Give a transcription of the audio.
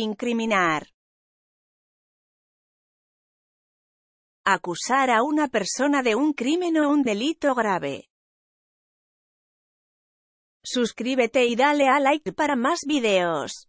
Incriminar. Acusar a una persona de un crimen o un delito grave. Suscríbete y dale a like para más videos.